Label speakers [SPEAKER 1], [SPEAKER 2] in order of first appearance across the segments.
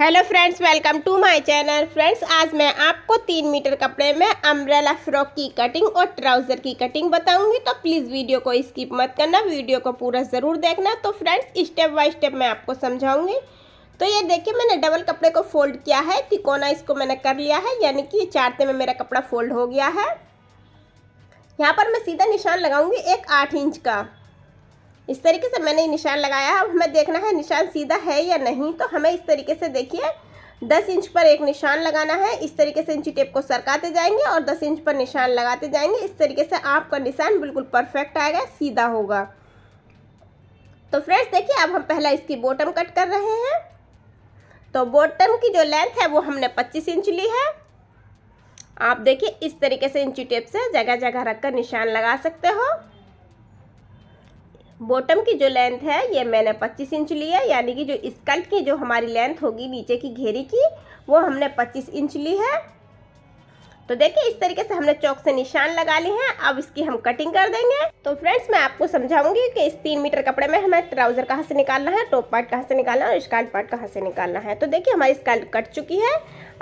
[SPEAKER 1] hello friends welcome to my channel friends आज मैं आपको तीन मीटर कपड़े में अम्ब्रेला फ्रॉक की कटिंग और ट्राउज़र की कटिंग बताऊंगी तो प्लीज़ वीडियो को स्किप मत करना वीडियो को पूरा ज़रूर देखना तो फ्रेंड्स स्टेप बाय स्टेप मैं आपको समझाऊंगी तो ये देखिए मैंने डबल कपड़े को फोल्ड किया है तिकोना इसको मैंने कर लिया है यानी कि चारते में, में मेरा कपड़ा फोल्ड हो गया है यहाँ पर मैं सीधा निशान लगाऊँगी एक आठ इंच का इस तरीके से मैंने निशान लगाया है अब हमें देखना है निशान सीधा है या नहीं तो हमें इस तरीके से देखिए दस इंच पर एक निशान लगाना है इस तरीके से इंची टेप को सरकाते जाएंगे और दस इंच पर निशान लगाते जाएंगे इस तरीके से आपका निशान बिल्कुल परफेक्ट आएगा सीधा होगा तो फ्रेंड्स देखिए अब हम पहला इसकी बॉटम कट कर रहे हैं तो बॉटम की जो लेंथ है वो हमने पच्चीस इंच ली है आप देखिए इस तरीके से इंची टेप से जगह जगह रखकर निशान लगा सकते हो बॉटम की जो लेंथ है ये मैंने 25 इंच ली है यानी कि जो स्कर्ट की जो हमारी लेंथ होगी नीचे की घेरी की वो हमने 25 इंच ली है तो देखिए इस तरीके से हमने चौक से निशान लगा लिए हैं अब इसकी हम कटिंग कर देंगे तो फ्रेंड्स मैं आपको समझाऊंगी कि इस तीन मीटर कपड़े में हमें ट्राउजर कहाँ से निकालना है टॉप पार्ट कहाँ से निकालना है और स्कर्ट पार्ट कहाँ से निकालना है तो देखिए हमारी स्कर्ट कट चुकी है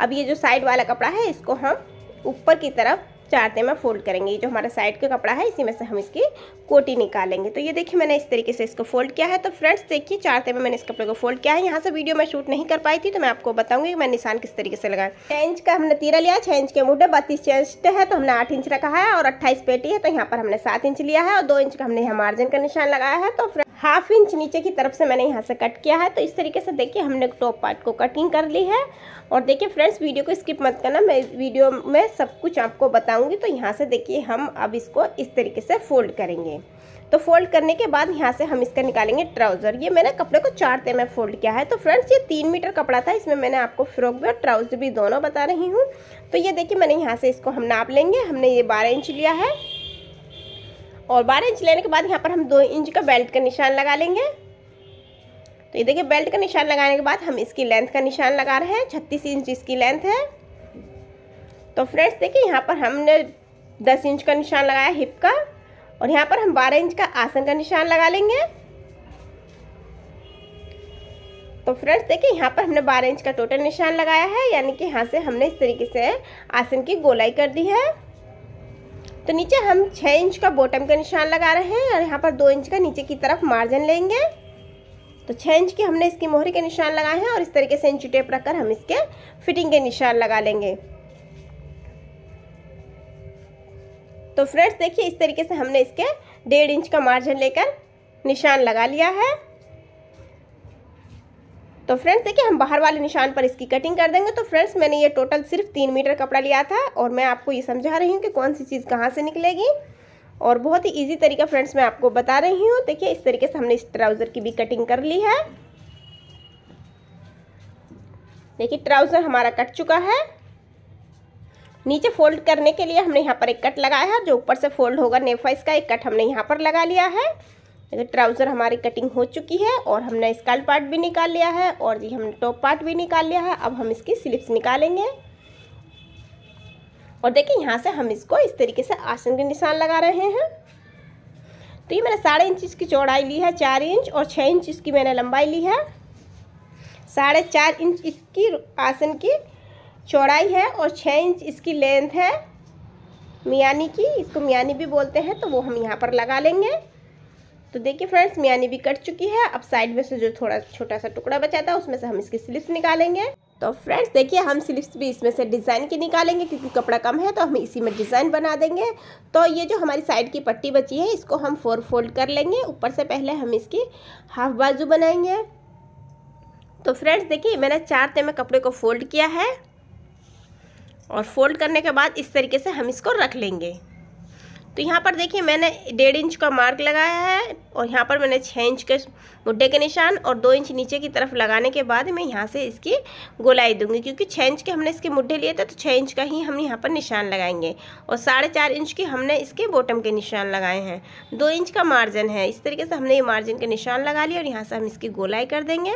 [SPEAKER 1] अब ये जो साइड वाला कपड़ा है इसको हम ऊपर की तरफ चार में फोल्ड करेंगे ये जो हमारा साइड का कपड़ा है इसी में से हम इसकी कोटी निकालेंगे तो ये देखिए मैंने इस तरीके से इसको फोल्ड किया है तो फ्रेंड्स देखिए चार में मैंने इस कपड़े को फोल्ड किया है यहाँ से वीडियो में शूट नहीं कर पाई थी तो मैं आपको बताऊंगी कि मैं निशान किस तरीके से लगाया छः इंच का हमने तीरा लिया छः इंच के मुडे बत्तीस चेस्ट है तो हमने आठ इंच रखा है और अट्ठाईस पेटी है तो यहाँ पर हमने सात इंच लिया है और दो इंच का हमने यहाँ मार्जिन का निशान लगाया है तो हाफ इंच नीचे की तरफ से मैंने यहाँ से कट किया है तो इस तरीके से देखिए हमने टॉप पार्ट को कटिंग कर ली है और देखिए फ्रेंड्स वीडियो को स्किप मत करना मैं वीडियो में सब कुछ आपको बताऊंगी तो यहाँ से देखिए हम अब इसको इस तरीके से फोल्ड करेंगे तो फोल्ड करने के बाद यहाँ से हम इसका निकालेंगे ट्राउज़र ये मैंने कपड़े को चार तय में फोल्ड किया है तो फ्रेंड्स ये तीन मीटर कपड़ा था इसमें मैंने आपको फ्रॉक भी और ट्राउज़र भी दोनों बता रही हूँ तो ये देखिए मैंने यहाँ से इसको हम नाप लेंगे हमने ये बारह इंच लिया है और बारह इंच लेने के बाद यहाँ पर हम दो इंच का बेल्ट का निशान लगा लेंगे तो ये देखिए बेल्ट का निशान लगाने के बाद हम इसकी लेंथ का निशान लगा रहे हैं छत्तीस इंच इसकी लेंथ है तो फ्रेंड्स देखिए यहाँ पर हमने दस इंच का निशान लगाया हिप का और यहाँ पर हम बारह इंच का आसन का निशान लगा लेंगे तो फ्रेंड्स देखिए यहाँ पर हमने बारह इंच का टोटल निशान लगाया है यानी कि यहाँ से हमने इस तरीके से आसन की गोलाई कर दी है तो नीचे हम छः इंच का बॉटम का निशान लगा रहे हैं और यहाँ पर दो इंच का नीचे की तरफ मार्जिन लेंगे तो छः इंच की हमने इसकी मोहरी के निशान लगाए हैं और इस तरीके से इंची टेप रखकर हम इसके फिटिंग के निशान लगा लेंगे तो फ्रेंड्स देखिए इस तरीके से हमने इसके डेढ़ इंच का मार्जिन लेकर निशान लगा लिया है तो फ्रेंड्स देखिए हम बाहर वाले निशान पर इसकी कटिंग कर देंगे तो फ्रेंड्स मैंने ये टोटल सिर्फ तीन मीटर कपड़ा लिया था और मैं आपको ये समझा रही हूँ कि कौन सी चीज़ कहाँ से निकलेगी और बहुत ही इजी तरीका फ्रेंड्स मैं आपको बता रही हूँ देखिए इस तरीके से हमने इस ट्राउज़र की भी कटिंग कर ली है देखिए ट्राउज़र हमारा कट चुका है नीचे फोल्ड करने के लिए हमने यहाँ पर एक कट लगाया है जो ऊपर से फोल्ड होगा नेफा इसका एक कट हमने यहाँ पर लगा लिया है देखिए ट्राउज़र हमारी कटिंग हो चुकी है और हमने स्कर्ट पार्ट भी निकाल लिया है और जी हमने टॉप पार्ट भी निकाल लिया है अब हम इसकी स्लिप्स निकालेंगे और देखिए यहाँ से हम इसको इस तरीके से आसन के निशान लगा रहे हैं तो ये मैंने साढ़े इंच इसकी चौड़ाई ली है चार इंच और छः इंच इसकी मैंने लंबाई ली है साढ़े चार इंच इसकी आसन की चौड़ाई है और छः इंच इसकी लेंथ है मियानी की इसको मियानी भी बोलते हैं तो वो हम यहाँ पर लगा लेंगे तो देखिए फ्रेंड्स मियानी भी कट चुकी है अब साइड में से जो थोड़ा छोटा सा टुकड़ा बचा था उसमें से हम इसकी स्लिप्स निकालेंगे तो फ्रेंड्स देखिए हम स्लिप्स भी इसमें से डिज़ाइन की निकालेंगे क्योंकि कपड़ा कम है तो हम इसी में डिज़ाइन बना देंगे तो ये जो हमारी साइड की पट्टी बची है इसको हम फोर फोल्ड कर लेंगे ऊपर से पहले हम इसकी हाफ बाजू बनाएंगे तो फ्रेंड्स देखिए मैंने चार ते में कपड़े को फोल्ड किया है और फोल्ड करने के बाद इस तरीके से हम इसको रख लेंगे तो यहाँ पर देखिए मैंने डेढ़ इंच का मार्क लगाया है और यहाँ पर मैंने छः इंच के मुड्ढे के निशान और दो इंच नीचे की तरफ लगाने के बाद मैं यहाँ से इसकी गोलाई दूंगी क्योंकि छः इंच के हमने इसके मुड्ढे लिए थे तो छः इंच का ही हम यहाँ पर निशान लगाएंगे और साढ़े चार इंच के हमने इसके बॉटम के निशान लगाए हैं दो इंच का मार्जिन है इस तरीके से हमने ये मार्जिन के निशान लगा लिए और यहाँ से हम इसकी गोलाई कर देंगे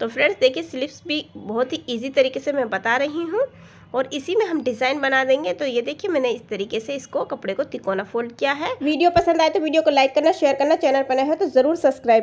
[SPEAKER 1] तो फ्रेंड्स देखिए स्लिप्स भी बहुत ही इजी तरीके से मैं बता रही हूँ और इसी में हम डिज़ाइन बना देंगे तो ये देखिए मैंने इस तरीके से इसको कपड़े को तिकोना फोल्ड किया है वीडियो पसंद आए तो वीडियो को लाइक करना शेयर करना चैनल पर नए हो तो ज़रूर सब्सक्राइब